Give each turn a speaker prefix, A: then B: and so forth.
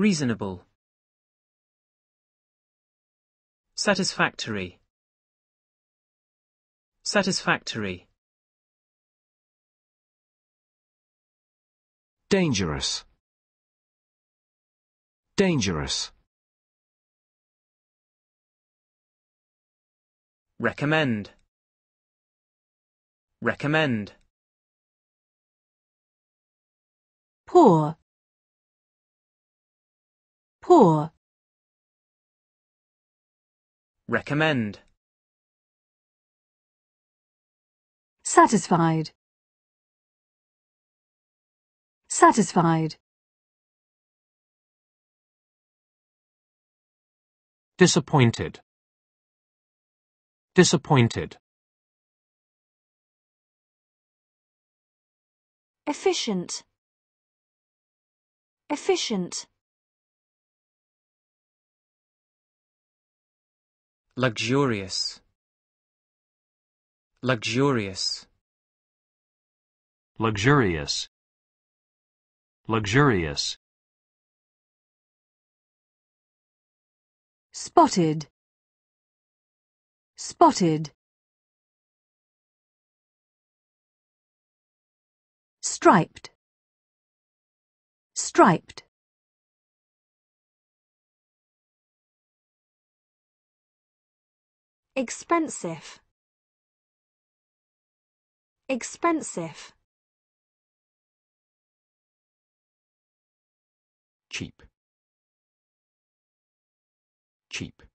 A: Reasonable. Satisfactory. Satisfactory. Dangerous. Dangerous. Recommend. Recommend. Poor. Poor. Recommend. Satisfied. Satisfied. Disappointed. Disappointed. Efficient. Efficient. luxurious luxurious luxurious luxurious spotted spotted striped striped expensive expensive cheap cheap